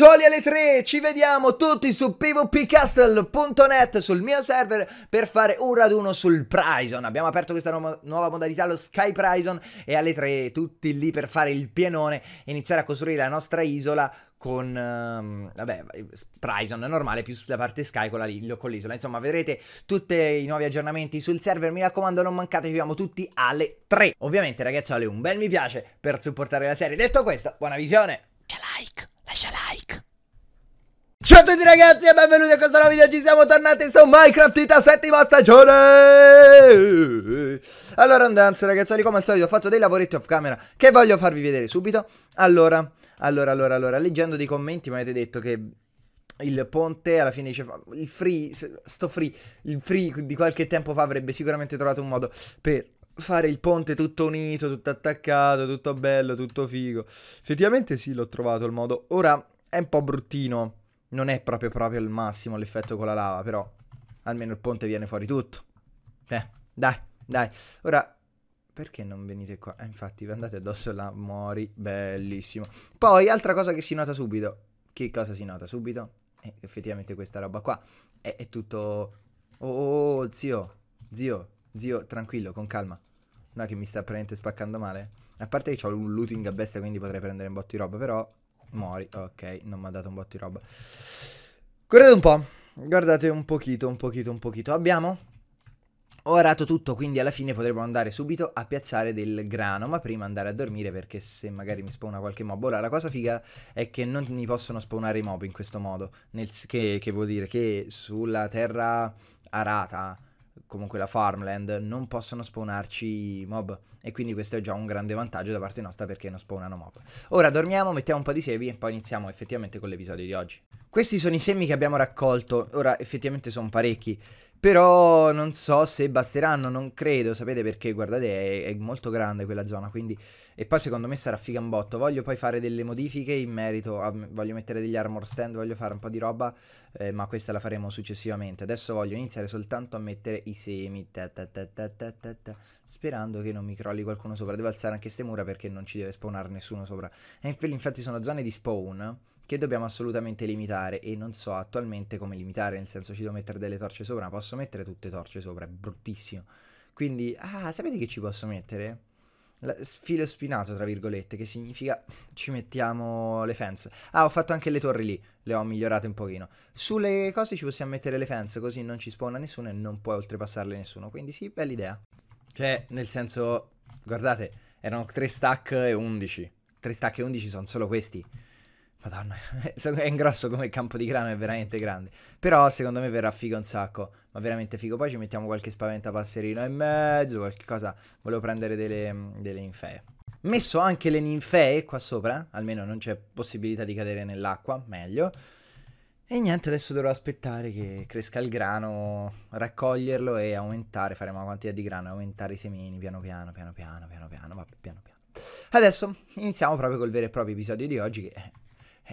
Ragazzuoli alle 3, ci vediamo tutti su pvpcastle.net sul mio server per fare un raduno sul Prison. Abbiamo aperto questa nu nuova modalità, lo Sky Prison, e alle 3 tutti lì per fare il pienone e iniziare a costruire la nostra isola con um, vabbè, Prison normale più la parte Sky con, l'isola. Insomma, vedrete tutti i nuovi aggiornamenti sul server. Mi raccomando, non mancate, ci vediamo tutti alle 3. Ovviamente, ragazzuoli, un bel mi piace per supportare la serie. Detto questo, buona visione. like, lascia like like. Ciao a tutti ragazzi e benvenuti a questo nuovo video, ci siamo tornati su Minecraft Ita settima stagione Allora andanze ragazzi, come al solito ho fatto dei lavoretti off camera che voglio farvi vedere subito Allora, allora, allora, allora, leggendo dei commenti mi avete detto che il ponte alla fine dice il free, sto free, il free di qualche tempo fa avrebbe sicuramente trovato un modo per fare il ponte tutto unito, tutto attaccato, tutto bello, tutto figo Effettivamente sì l'ho trovato il modo, ora è un po' bruttino. Non è proprio proprio il massimo l'effetto con la lava, però almeno il ponte viene fuori tutto. Eh, dai, dai. Ora, perché non venite qua? Eh, infatti, vi andate addosso là, muori. bellissimo. Poi, altra cosa che si nota subito. Che cosa si nota subito? Eh, effettivamente questa roba qua è, è tutto... Oh, oh, oh, oh zio, zio, zio, tranquillo, con calma. No, che mi sta praticamente spaccando male. A parte che ho un looting a bestia, quindi potrei prendere un botto di roba, però... Muori, ok, non mi ha dato un botto di roba. Guardate un po', guardate un pochino, un pochino, un pochino. Abbiamo orato tutto, quindi alla fine potremo andare subito a piazzare del grano, ma prima andare a dormire perché se magari mi spawna qualche mob. Ora, la cosa figa è che non mi possono spawnare i mob in questo modo, nel, che, che vuol dire che sulla terra arata comunque la farmland, non possono spawnarci mob. E quindi questo è già un grande vantaggio da parte nostra perché non spawnano mob. Ora dormiamo, mettiamo un po' di semi e poi iniziamo effettivamente con l'episodio di oggi. Questi sono i semi che abbiamo raccolto. Ora effettivamente sono parecchi. Però non so se basteranno, non credo, sapete perché, guardate, è, è molto grande quella zona, quindi e poi secondo me sarà figambotto. Voglio poi fare delle modifiche in merito. A, voglio mettere degli armor stand, voglio fare un po' di roba. Eh, ma questa la faremo successivamente. Adesso voglio iniziare soltanto a mettere i semi. Ta ta ta sperando che non mi crolli qualcuno sopra. Devo alzare anche queste mura perché non ci deve spawnare nessuno sopra. E infatti sono zone di spawn che dobbiamo assolutamente limitare e non so attualmente come limitare, nel senso ci devo mettere delle torce sopra, ma posso mettere tutte torce sopra, è bruttissimo. Quindi, ah, sapete che ci posso mettere? filo spinato, tra virgolette, che significa ci mettiamo le fence. Ah, ho fatto anche le torri lì, le ho migliorate un pochino. Sulle cose ci possiamo mettere le fence, così non ci spawna nessuno e non può oltrepassarle nessuno. Quindi sì, bella idea. Cioè, nel senso, guardate, erano 3 stack e 11. 3 stack e 11 sono solo questi. Madonna, è grosso come campo di grano, è veramente grande. Però secondo me verrà figo un sacco, ma veramente figo. Poi ci mettiamo qualche spaventa passerino in mezzo, qualche cosa. Volevo prendere delle, mm, delle ninfee. Messo anche le ninfee qua sopra, almeno non c'è possibilità di cadere nell'acqua, meglio. E niente, adesso dovrò aspettare che cresca il grano, raccoglierlo e aumentare, faremo una quantità di grano e aumentare i semini piano piano, piano piano, piano piano, piano piano. Adesso iniziamo proprio col vero e proprio episodio di oggi che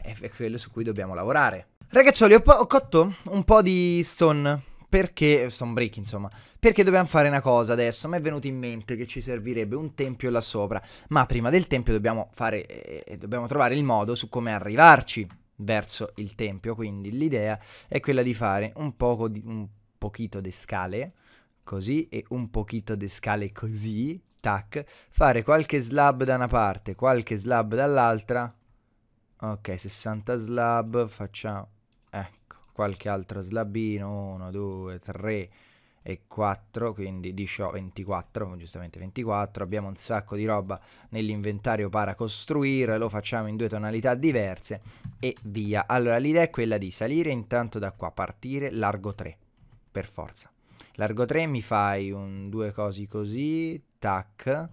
è quello su cui dobbiamo lavorare. Ragazzoli, ho, ho cotto un po' di stone perché Stone Break, insomma, perché dobbiamo fare una cosa adesso. Mi è venuto in mente che ci servirebbe un tempio là sopra, ma prima del tempio dobbiamo fare eh, eh, dobbiamo trovare il modo su come arrivarci verso il tempio, quindi l'idea è quella di fare un poco di un pochito di scale così e un pochito di scale così, tac, fare qualche slab da una parte, qualche slab dall'altra Ok, 60 slab, facciamo, ecco, qualche altro slabino, 1, 2, 3 e 4, quindi 18, 24, giustamente 24, abbiamo un sacco di roba nell'inventario para costruire, lo facciamo in due tonalità diverse e via. Allora l'idea è quella di salire intanto da qua, partire largo 3, per forza. Largo 3 mi fai un, due cosi così, tac,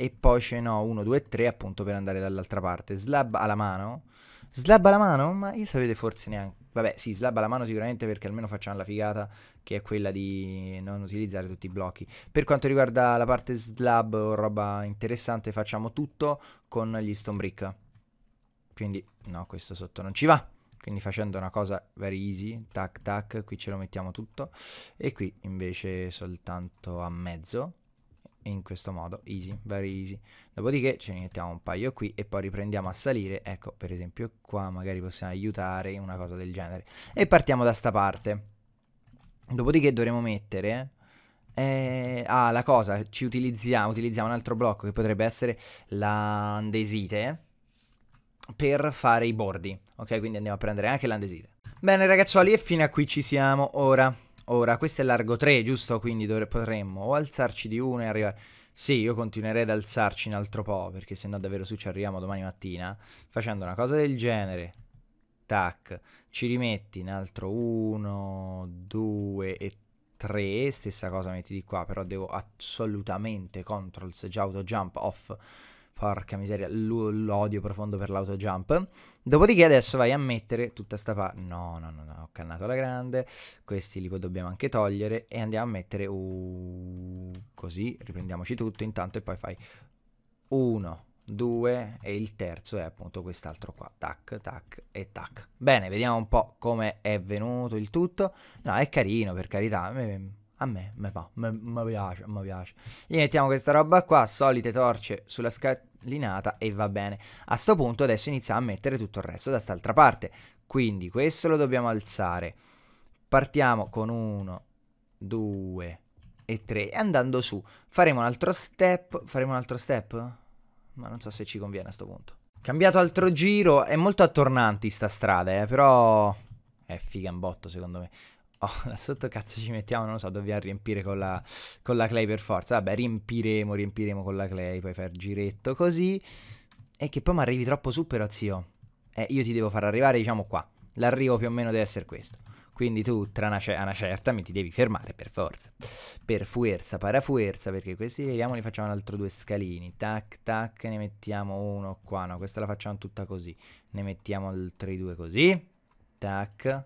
e poi ce n'ho 1, 2, 3 appunto per andare dall'altra parte. Slab alla mano. Slab alla mano? Ma io sapete forse neanche... Vabbè sì, slab alla mano sicuramente perché almeno facciamo la figata che è quella di non utilizzare tutti i blocchi. Per quanto riguarda la parte slab o roba interessante facciamo tutto con gli stone brick. Quindi no, questo sotto non ci va. Quindi facendo una cosa very easy, tac tac, qui ce lo mettiamo tutto e qui invece soltanto a mezzo in questo modo, easy, very easy. Dopodiché ce ne mettiamo un paio qui e poi riprendiamo a salire, ecco per esempio qua magari possiamo aiutare una cosa del genere. E partiamo da sta parte. Dopodiché dovremo mettere... Eh, ah, la cosa, ci utilizziamo, utilizziamo un altro blocco che potrebbe essere l'andesite per fare i bordi, ok? Quindi andiamo a prendere anche l'andesite. Bene ragazzuoli e fino a qui ci siamo ora. Ora, questo è largo 3, giusto? Quindi dovre- potremmo o alzarci di 1 e arrivare... Sì, io continuerei ad alzarci un altro po', perché se no davvero su ci arriviamo domani mattina, facendo una cosa del genere. Tac, ci rimetti un altro 1, 2 e 3, stessa cosa metti di qua, però devo assolutamente controls, già auto jump off Porca miseria, l'odio profondo per l'autojump. Dopodiché adesso vai a mettere tutta sta parte. No, no, no, no, ho cannato la grande. Questi li dobbiamo anche togliere. E andiamo a mettere... Uh, così, riprendiamoci tutto intanto e poi fai... uno. Due e il terzo è appunto quest'altro qua. Tac, tac e tac. Bene, vediamo un po' come è venuto il tutto. No, è carino, per carità. A me, mi piace, mi piace. Gli mettiamo questa roba qua, solite torce sulla scatola linata e va bene. A sto punto adesso iniziamo a mettere tutto il resto da quest'altra parte. Quindi questo lo dobbiamo alzare. Partiamo con 1, 2 e 3 e andando su. Faremo un altro step. Faremo un altro step? Ma non so se ci conviene a sto punto. Cambiato altro giro, è molto attornanti sta strada, eh, però è figa un botto secondo me oh, là sotto cazzo ci mettiamo, non lo so, dobbiamo riempire con la, con la clay per forza. Vabbè, riempiremo, riempiremo con la clay, poi far giretto così. E che poi mi arrivi troppo su però, zio. Eh, io ti devo far arrivare, diciamo, qua. L'arrivo più o meno deve essere questo. Quindi tu, tra una, una certa, mi ti devi fermare per forza. Per fuerza, parafuerza, perché questi leviamo, li facciamo un altro due scalini. Tac, tac, ne mettiamo uno qua. No, questa la facciamo tutta così. Ne mettiamo altri due così. Tac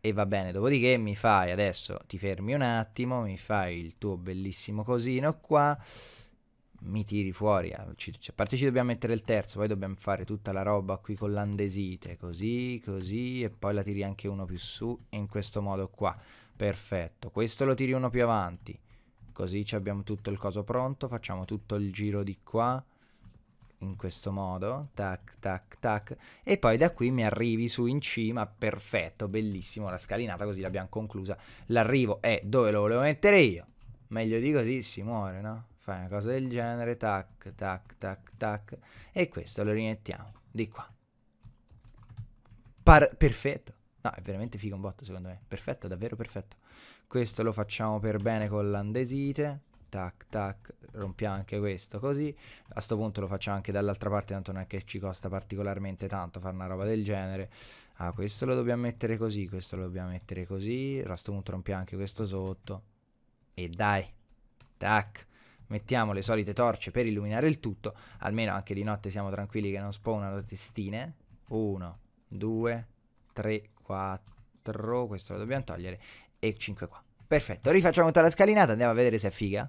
e va bene, dopodiché mi fai adesso, ti fermi un attimo, mi fai il tuo bellissimo cosino qua, mi tiri fuori, a, ah, ci, a parte ci dobbiamo mettere il terzo, poi dobbiamo fare tutta la roba qui con l'andesite, così, così, e poi la tiri anche uno più su, in questo modo qua, perfetto, questo lo tiri uno più avanti, così abbiamo tutto il coso pronto, facciamo tutto il giro di qua, in questo modo, tac, tac, tac, e poi da qui mi arrivi su in cima, perfetto, bellissimo, la scalinata così l'abbiamo conclusa, l'arrivo è dove lo volevo mettere io, meglio di così si muore, no? Fai una cosa del genere, tac, tac, tac, tac, e questo lo rimettiamo di qua. Par- perfetto. No, è veramente figo un botto secondo me. Perfetto, davvero perfetto. Questo lo facciamo per bene con l'andesite tac, tac, rompiamo anche questo così. A questo punto lo facciamo anche dall'altra parte, tanto non è che ci costa particolarmente tanto fare una roba del genere. Ah, questo lo dobbiamo mettere così, questo lo dobbiamo mettere così. A questo punto rompiamo anche questo sotto. E dai, tac. Mettiamo le solite torce per illuminare il tutto, almeno anche di notte siamo tranquilli che non spawnano testine. 1, 2, 3, 4, questo lo dobbiamo togliere, e 5 qua. Perfetto, rifacciamo tutta la scalinata, andiamo a vedere se è figa.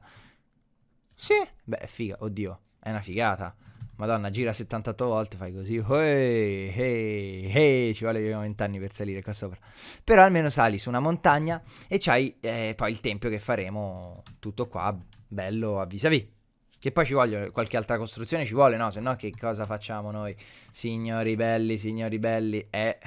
Sì, beh, è figa, oddio, è una figata. Madonna, gira 78 volte, fai così. Hey, ehi, ehi, ci vuole 20 anni per salire qua sopra. Però almeno sali su una montagna e c'hai eh, poi il tempio che faremo tutto qua, bello a vis-à-vis. Che poi ci vogliono, qualche altra costruzione ci vuole, no? Se no che cosa facciamo noi? Signori belli, signori belli, eh...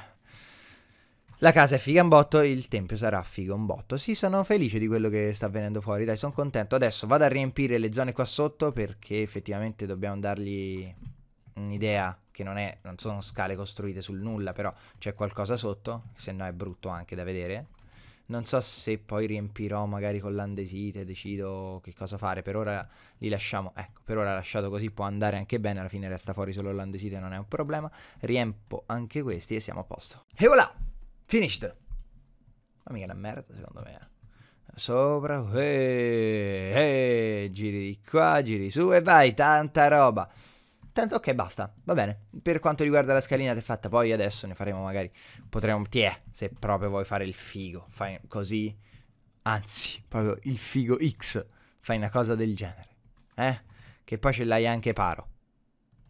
La casa è figa un botto, il tempio sarà figo un botto. Sì, sono felice di quello che sta venendo fuori, dai, sono contento. Adesso vado a riempire le zone qua sotto perché effettivamente dobbiamo dargli un'idea che non, è, non sono scale costruite sul nulla, però c'è qualcosa sotto, se no è brutto anche da vedere. Non so se poi riempirò magari con l'andesite, decido che cosa fare. Per ora li lasciamo, ecco, per ora lasciato così può andare anche bene. Alla fine resta fuori solo l'andesite, non è un problema. Riempo anche questi e siamo a posto. E voilà! Finished. Ma mica la merda, secondo me. Eh. Sopra, eeeh, eeeh, giri di qua, giri su e vai, tanta roba. Tanto, ok, basta, va bene. Per quanto riguarda la scalinata è fatta, poi adesso ne faremo magari, potremmo, tiè, se proprio vuoi fare il figo, fai così, anzi, proprio il figo X, fai una cosa del genere, eh? Che poi ce l'hai anche paro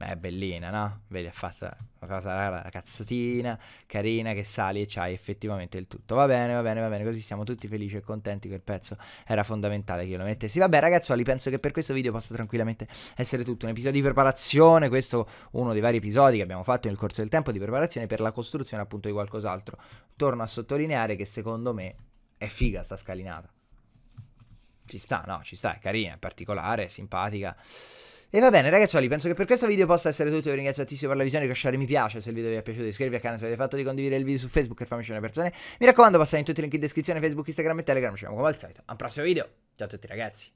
è bellina, no? Vedi, ha fatto una cosa cazzatina, carina, che sali e c'hai effettivamente il tutto. Va bene, va bene, va bene, così siamo tutti felici e contenti che il pezzo era fondamentale che io lo mettessi. Vabbè ragazzuoli, penso che per questo video possa tranquillamente essere tutto. Un episodio di preparazione, questo uno dei vari episodi che abbiamo fatto nel corso del tempo di preparazione per la costruzione appunto di qualcos'altro. Torno a sottolineare che secondo me è figa sta scalinata. Ci sta, no, ci sta, è carina, è particolare, è simpatica. E va bene ragazzuoli, penso che per questo video possa essere tutto, vi ringrazio tantissimo per la visione, lasciare mi piace se il video vi è piaciuto, iscrivervi al canale se avete fatto, di condividere il video su Facebook per farmi una persona. mi raccomando passate in tutti i link in descrizione, Facebook, Instagram e Telegram, ci vediamo come al solito, Al prossimo video, ciao a tutti ragazzi!